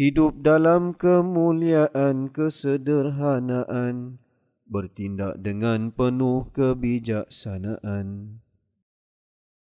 hidup dalam kemuliaan kesederhanaan, bertindak dengan penuh kebijaksanaan.